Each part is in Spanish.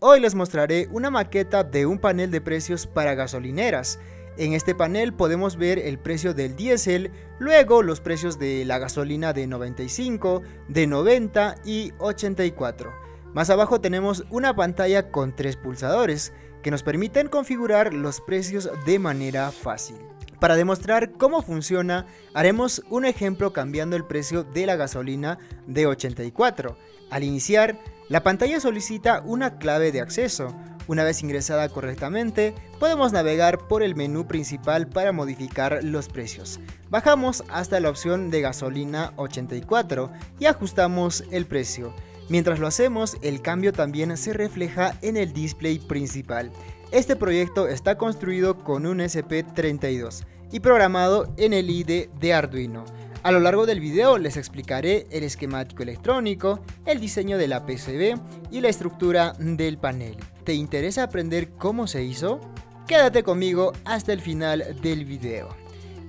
Hoy les mostraré una maqueta de un panel de precios para gasolineras. En este panel podemos ver el precio del diésel, luego los precios de la gasolina de 95, de 90 y 84. Más abajo tenemos una pantalla con tres pulsadores que nos permiten configurar los precios de manera fácil. Para demostrar cómo funciona, haremos un ejemplo cambiando el precio de la gasolina de 84. Al iniciar, la pantalla solicita una clave de acceso. Una vez ingresada correctamente, podemos navegar por el menú principal para modificar los precios. Bajamos hasta la opción de gasolina 84 y ajustamos el precio. Mientras lo hacemos, el cambio también se refleja en el display principal. Este proyecto está construido con un SP32 y programado en el IDE de Arduino. A lo largo del video les explicaré el esquemático electrónico, el diseño de la PCB y la estructura del panel. ¿Te interesa aprender cómo se hizo? Quédate conmigo hasta el final del video.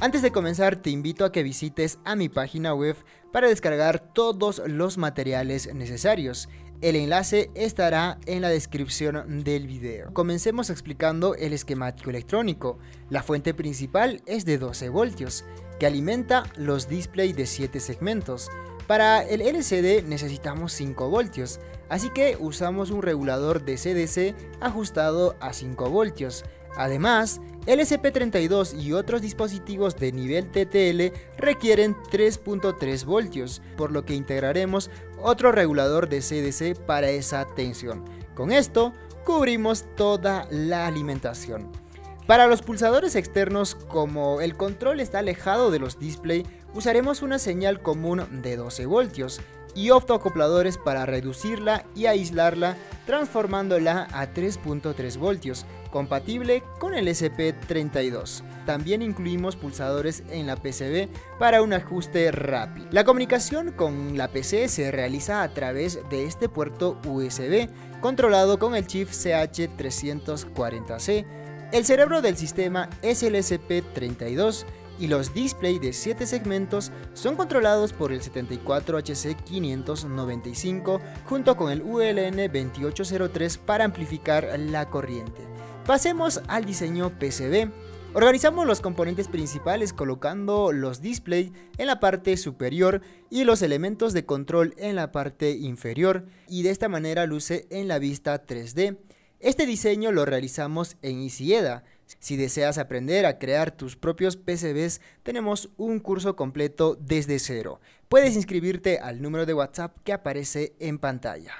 Antes de comenzar te invito a que visites a mi página web para descargar todos los materiales necesarios. El enlace estará en la descripción del video. Comencemos explicando el esquemático electrónico. La fuente principal es de 12 voltios que alimenta los displays de 7 segmentos. Para el LCD necesitamos 5 voltios, así que usamos un regulador de CDC ajustado a 5 voltios. Además, el SP32 y otros dispositivos de nivel TTL requieren 3.3 voltios, por lo que integraremos otro regulador de CDC para esa tensión. Con esto, cubrimos toda la alimentación. Para los pulsadores externos, como el control está alejado de los display, usaremos una señal común de 12 voltios y optoacopladores para reducirla y aislarla, transformándola a 3.3 voltios, compatible con el SP32. También incluimos pulsadores en la PCB para un ajuste rápido. La comunicación con la PC se realiza a través de este puerto USB, controlado con el chip CH340C el cerebro del sistema es el SP32 y los displays de 7 segmentos son controlados por el 74HC595 junto con el ULN2803 para amplificar la corriente. Pasemos al diseño PCB. Organizamos los componentes principales colocando los displays en la parte superior y los elementos de control en la parte inferior y de esta manera luce en la vista 3D. Este diseño lo realizamos en Isieda. Si deseas aprender a crear tus propios PCBs, tenemos un curso completo desde cero. Puedes inscribirte al número de WhatsApp que aparece en pantalla.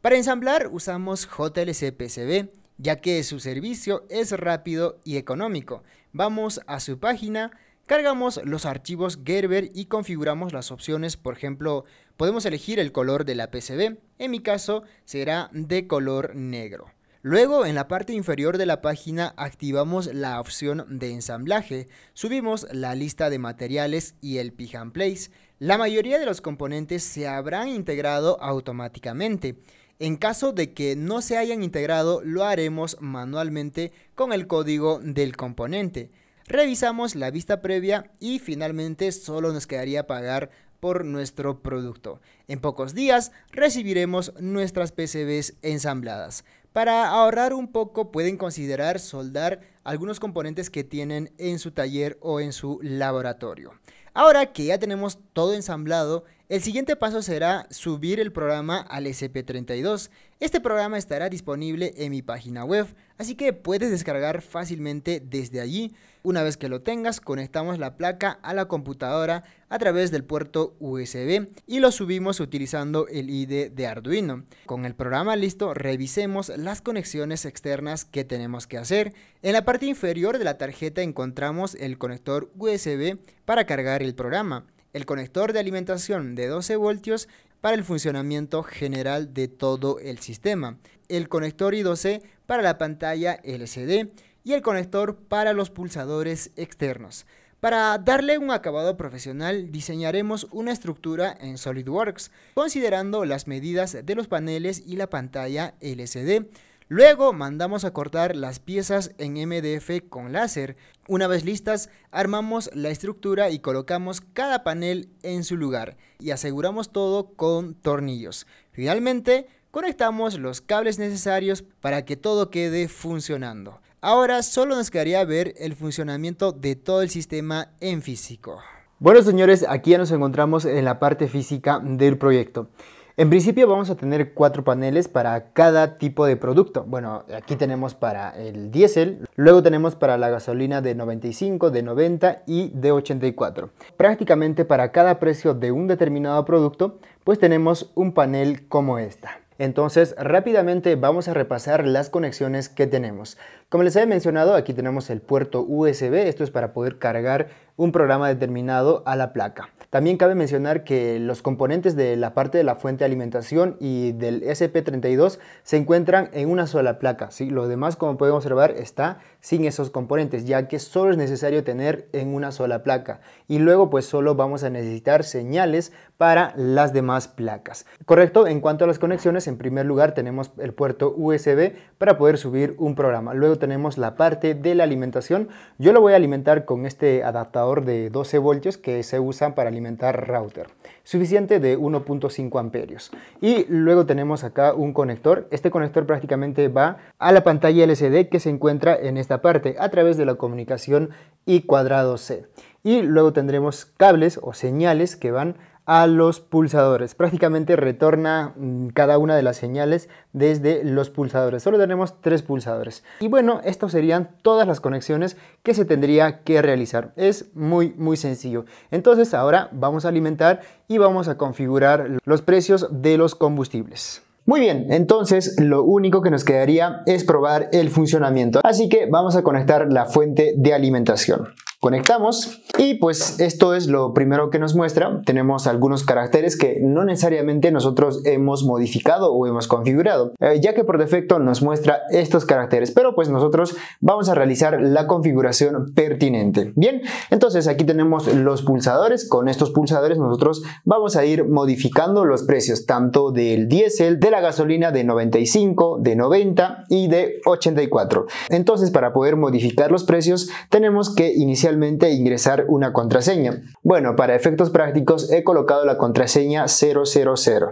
Para ensamblar usamos JLC PCB, ya que su servicio es rápido y económico. Vamos a su página, cargamos los archivos Gerber y configuramos las opciones, por ejemplo, podemos elegir el color de la PCB, en mi caso será de color negro. Luego, en la parte inferior de la página activamos la opción de ensamblaje, subimos la lista de materiales y el pick place. La mayoría de los componentes se habrán integrado automáticamente. En caso de que no se hayan integrado, lo haremos manualmente con el código del componente. Revisamos la vista previa y finalmente solo nos quedaría pagar por nuestro producto. En pocos días recibiremos nuestras PCBs ensambladas. Para ahorrar un poco pueden considerar soldar algunos componentes que tienen en su taller o en su laboratorio. Ahora que ya tenemos todo ensamblado, el siguiente paso será subir el programa al SP32. Este programa estará disponible en mi página web, así que puedes descargar fácilmente desde allí. Una vez que lo tengas, conectamos la placa a la computadora a través del puerto USB y lo subimos utilizando el IDE de Arduino. Con el programa listo, revisemos las conexiones externas que tenemos que hacer. En la parte inferior de la tarjeta encontramos el conector USB para cargar el programa el conector de alimentación de 12 voltios para el funcionamiento general de todo el sistema, el conector I12 para la pantalla LCD y el conector para los pulsadores externos. Para darle un acabado profesional diseñaremos una estructura en SolidWorks considerando las medidas de los paneles y la pantalla LCD Luego mandamos a cortar las piezas en MDF con láser. Una vez listas, armamos la estructura y colocamos cada panel en su lugar y aseguramos todo con tornillos. Finalmente, conectamos los cables necesarios para que todo quede funcionando. Ahora solo nos quedaría ver el funcionamiento de todo el sistema en físico. Bueno señores, aquí ya nos encontramos en la parte física del proyecto. En principio vamos a tener cuatro paneles para cada tipo de producto. Bueno, aquí tenemos para el diésel, luego tenemos para la gasolina de 95, de 90 y de 84. Prácticamente para cada precio de un determinado producto, pues tenemos un panel como esta. Entonces rápidamente vamos a repasar las conexiones que tenemos. Como les había mencionado, aquí tenemos el puerto USB, esto es para poder cargar un programa determinado a la placa. También cabe mencionar que los componentes de la parte de la fuente de alimentación y del SP32 se encuentran en una sola placa. ¿sí? Lo demás, como pueden observar, está sin esos componentes, ya que solo es necesario tener en una sola placa. Y luego, pues solo vamos a necesitar señales para las demás placas. Correcto, en cuanto a las conexiones, en primer lugar tenemos el puerto USB para poder subir un programa. Luego tenemos la parte de la alimentación. Yo lo voy a alimentar con este adaptador de 12 voltios que se usan para alimentar router, suficiente de 1.5 amperios. Y luego tenemos acá un conector, este conector prácticamente va a la pantalla LCD que se encuentra en esta parte a través de la comunicación I cuadrado C. Y luego tendremos cables o señales que van a los pulsadores. Prácticamente retorna mm, cada una de las señales desde los pulsadores. Solo tenemos tres pulsadores. Y bueno, estas serían todas las conexiones que se tendría que realizar. Es muy, muy sencillo. Entonces ahora vamos a alimentar y vamos a configurar los precios de los combustibles. Muy bien, entonces lo único que nos quedaría es probar el funcionamiento. Así que vamos a conectar la fuente de alimentación conectamos y pues esto es lo primero que nos muestra. Tenemos algunos caracteres que no necesariamente nosotros hemos modificado o hemos configurado, eh, ya que por defecto nos muestra estos caracteres, pero pues nosotros vamos a realizar la configuración pertinente. Bien, entonces aquí tenemos los pulsadores. Con estos pulsadores nosotros vamos a ir modificando los precios tanto del diésel, de la gasolina de 95, de 90 y de 84. Entonces para poder modificar los precios tenemos que iniciar ingresar una contraseña. Bueno, para efectos prácticos he colocado la contraseña 000.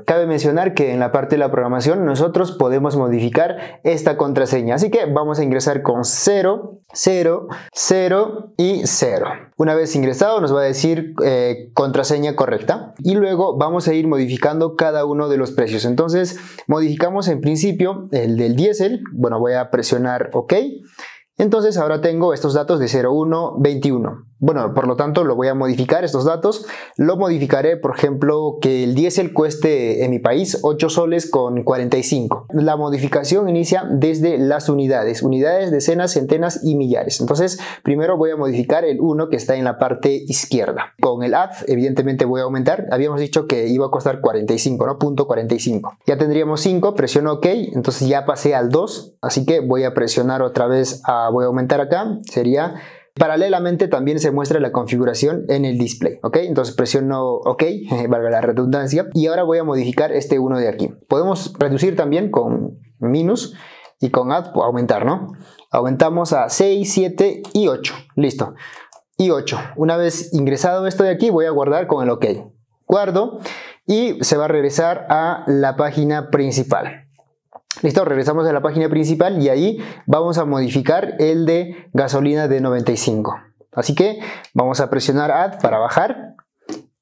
Cabe mencionar que en la parte de la programación nosotros podemos modificar esta contraseña, así que vamos a ingresar con 0, 0, 0 y 0. Una vez ingresado nos va a decir eh, contraseña correcta y luego vamos a ir modificando cada uno de los precios. Entonces modificamos en principio el del diésel, bueno voy a presionar OK. Entonces ahora tengo estos datos de 0, 21 bueno, por lo tanto lo voy a modificar estos datos. Lo modificaré, por ejemplo, que el diésel cueste en mi país 8 soles con 45. La modificación inicia desde las unidades, unidades, decenas, centenas y millares. Entonces, primero voy a modificar el 1 que está en la parte izquierda. Con el add, evidentemente voy a aumentar. Habíamos dicho que iba a costar 45, ¿no? Punto 45. Ya tendríamos 5, presiono OK, entonces ya pasé al 2, así que voy a presionar otra vez, a, voy a aumentar acá, sería Paralelamente también se muestra la configuración en el display, ¿ok? Entonces presiono OK, valga la redundancia, y ahora voy a modificar este uno de aquí. Podemos reducir también con minus y con add aumentar, ¿no? Aumentamos a 6, 7 y 8, listo. Y 8. Una vez ingresado esto de aquí, voy a guardar con el OK. Guardo y se va a regresar a la página principal. Listo, regresamos a la página principal y ahí vamos a modificar el de gasolina de 95. Así que vamos a presionar Add para bajar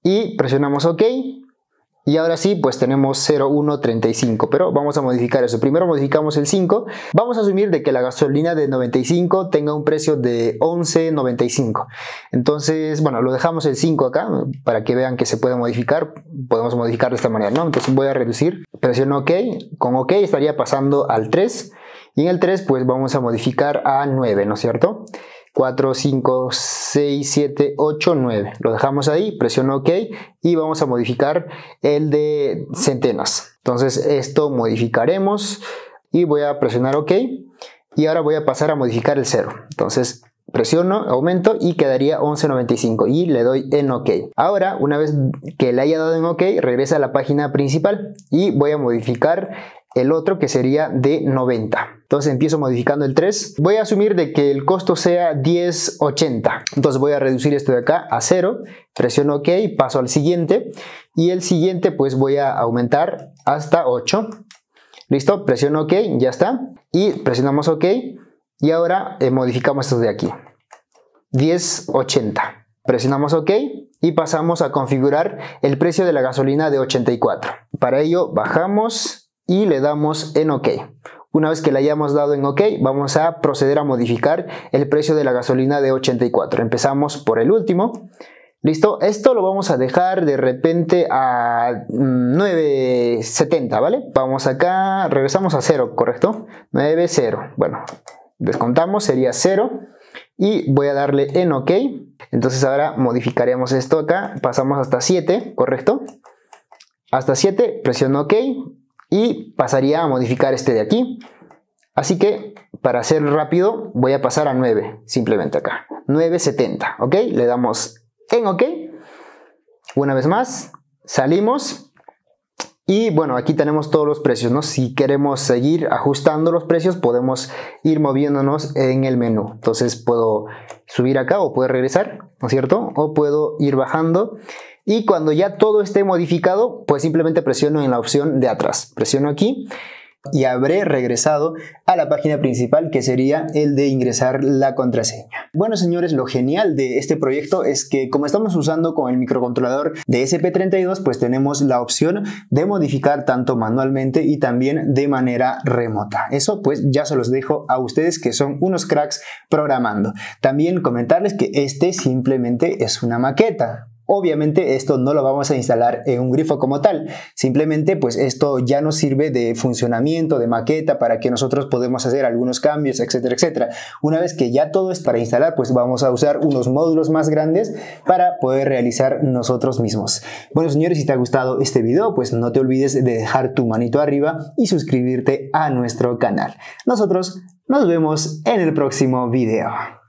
y presionamos OK y ahora sí, pues tenemos 0,1,35 pero vamos a modificar eso. Primero modificamos el 5. Vamos a asumir de que la gasolina de 95 tenga un precio de 11.95. Entonces, bueno, lo dejamos el 5 acá para que vean que se puede modificar. Podemos modificar de esta manera, ¿no? Entonces voy a reducir, presiono OK. Con OK estaría pasando al 3. Y en el 3, pues vamos a modificar a 9, ¿no es cierto? 4, 5, 6, 7, 8, 9. Lo dejamos ahí, presiono OK y vamos a modificar el de centenas. Entonces esto modificaremos y voy a presionar OK y ahora voy a pasar a modificar el 0. Entonces presiono, aumento y quedaría 11.95 y le doy en OK. Ahora, una vez que le haya dado en OK, regresa a la página principal y voy a modificar el otro que sería de 90. Entonces empiezo modificando el 3. Voy a asumir de que el costo sea 10.80. Entonces voy a reducir esto de acá a 0. Presiono OK, paso al siguiente. Y el siguiente pues voy a aumentar hasta 8. Listo, presiono OK, ya está. Y presionamos OK. Y ahora eh, modificamos esto de aquí. 10.80. Presionamos OK y pasamos a configurar el precio de la gasolina de 84. Para ello bajamos y le damos en OK. Una vez que le hayamos dado en OK, vamos a proceder a modificar el precio de la gasolina de 84. Empezamos por el último. Listo, esto lo vamos a dejar de repente a 9.70, mm, ¿vale? Vamos acá, regresamos a 0, ¿correcto? 9.0, bueno, descontamos, sería 0 y voy a darle en OK. Entonces ahora modificaremos esto acá, pasamos hasta 7, ¿correcto? Hasta 7, presiono OK, y pasaría a modificar este de aquí. Así que para ser rápido voy a pasar a 9, simplemente acá. 970, ¿ok? Le damos en OK. Una vez más, salimos. Y bueno, aquí tenemos todos los precios, ¿no? Si queremos seguir ajustando los precios, podemos ir moviéndonos en el menú. Entonces puedo subir acá o puedo regresar, ¿no es cierto? O puedo ir bajando y cuando ya todo esté modificado, pues simplemente presiono en la opción de atrás. Presiono aquí y habré regresado a la página principal que sería el de ingresar la contraseña. Bueno señores, lo genial de este proyecto es que como estamos usando con el microcontrolador de SP32, pues tenemos la opción de modificar tanto manualmente y también de manera remota. Eso pues ya se los dejo a ustedes que son unos cracks programando. También comentarles que este simplemente es una maqueta Obviamente esto no lo vamos a instalar en un grifo como tal, simplemente pues esto ya nos sirve de funcionamiento, de maqueta para que nosotros podamos hacer algunos cambios, etcétera, etcétera. Una vez que ya todo es para instalar, pues vamos a usar unos módulos más grandes para poder realizar nosotros mismos. Bueno señores, si te ha gustado este video, pues no te olvides de dejar tu manito arriba y suscribirte a nuestro canal. Nosotros nos vemos en el próximo video.